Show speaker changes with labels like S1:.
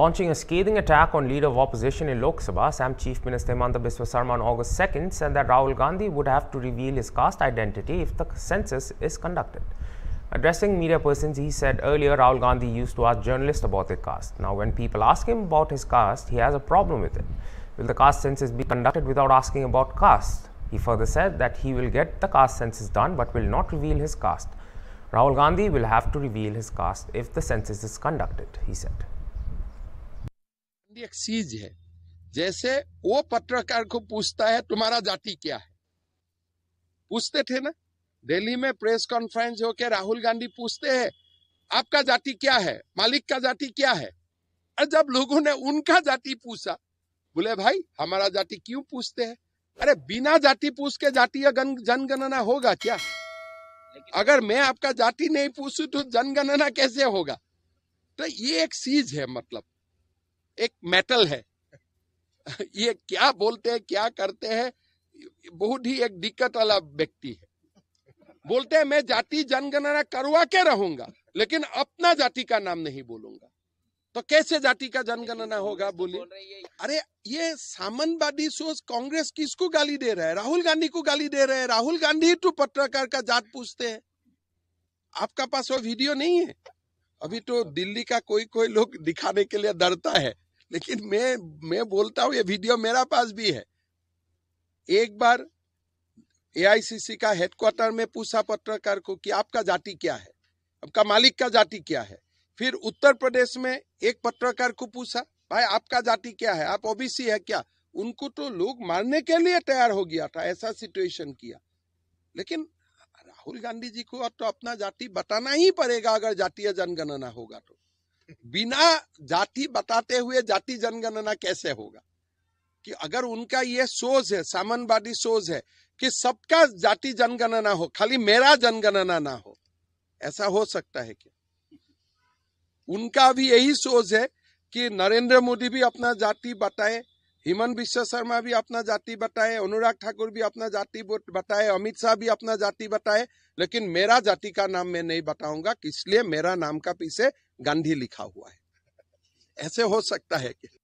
S1: Launching a scathing attack on leader of opposition in Lok Sabha, Sam Chief Minister Himanta Biswa Sarma on August 2nd said that Rahul Gandhi would have to reveal his caste identity if the census is conducted. Addressing media persons, he said earlier Rahul Gandhi used to ask journalists about their caste. Now, when people ask him about his caste, he has a problem with it. Will the caste census be conducted without asking about caste? He further said that he will get the caste census done but will not reveal his caste. Rahul Gandhi will have to reveal his caste if the census is conducted, he said.
S2: एक चीज है जैसे वो पत्रकार को पूछता है तुम्हारा जाति क्या है पूछते थे ना दिल्ली में प्रेस कॉन्फ्रेंस होकर राहुल गांधी पूछते हैं आपका जाति क्या है मालिक का जाति क्या है और जब लोगों ने उनका जाति पूछा बोले भाई हमारा जाति क्यों पूछते हैं अरे बिना जाति पूछ के जातीय जनगणना होगा क्या अगर मैं आपका जाति नहीं पूछू तो जनगणना कैसे होगा तो ये एक चीज है मतलब एक मेटल है ये क्या बोलते हैं क्या करते हैं बहुत ही एक दिक्कत वाला व्यक्ति है बोलते हैं मैं जाति जनगणना करवा के रहूंगा लेकिन अपना जाति का नाम नहीं बोलूंगा तो कैसे जाति का जनगणना होगा बोलिए अरे ये सामनवादी सोच कांग्रेस किसको गाली दे रहा है राहुल गांधी को गाली दे रहे हैं राहुल गांधी तो पत्रकार का जात पूछते हैं आपका पास वो वीडियो नहीं है अभी तो दिल्ली का कोई कोई लोग दिखाने के लिए डरता है लेकिन मैं मैं बोलता हूँ ये वीडियो मेरा पास भी है एक बार एआईसीसी का हेडक्वार्टर में पूछा पत्रकार को कि आपका जाति क्या है आपका मालिक का जाति क्या है फिर उत्तर प्रदेश में एक पत्रकार को पूछा भाई आपका जाति क्या है आप ओबीसी है क्या उनको तो लोग मारने के लिए तैयार हो गया था ऐसा सिचुएशन किया लेकिन राहुल गांधी जी को तो अपना जाति बताना ही पड़ेगा अगर जातीय जनगणना होगा तो बिना जाति बताते हुए जाति जनगणना कैसे होगा कि अगर उनका ये सोच है सामानवादी सोच है कि सबका जाति जनगणना हो खाली मेरा जनगणना ना हो ऐसा हो सकता है क्या उनका भी यही सोच है कि नरेंद्र मोदी भी अपना जाति बताए हिमन विश्व शर्मा भी अपना जाति बताए अनुराग ठाकुर भी अपना जाति बताए अमित शाह भी अपना जाति बताए लेकिन मेरा जाति का नाम मैं नहीं बताऊंगा इसलिए मेरा नाम का पीछे गांधी लिखा हुआ है ऐसे हो सकता है कि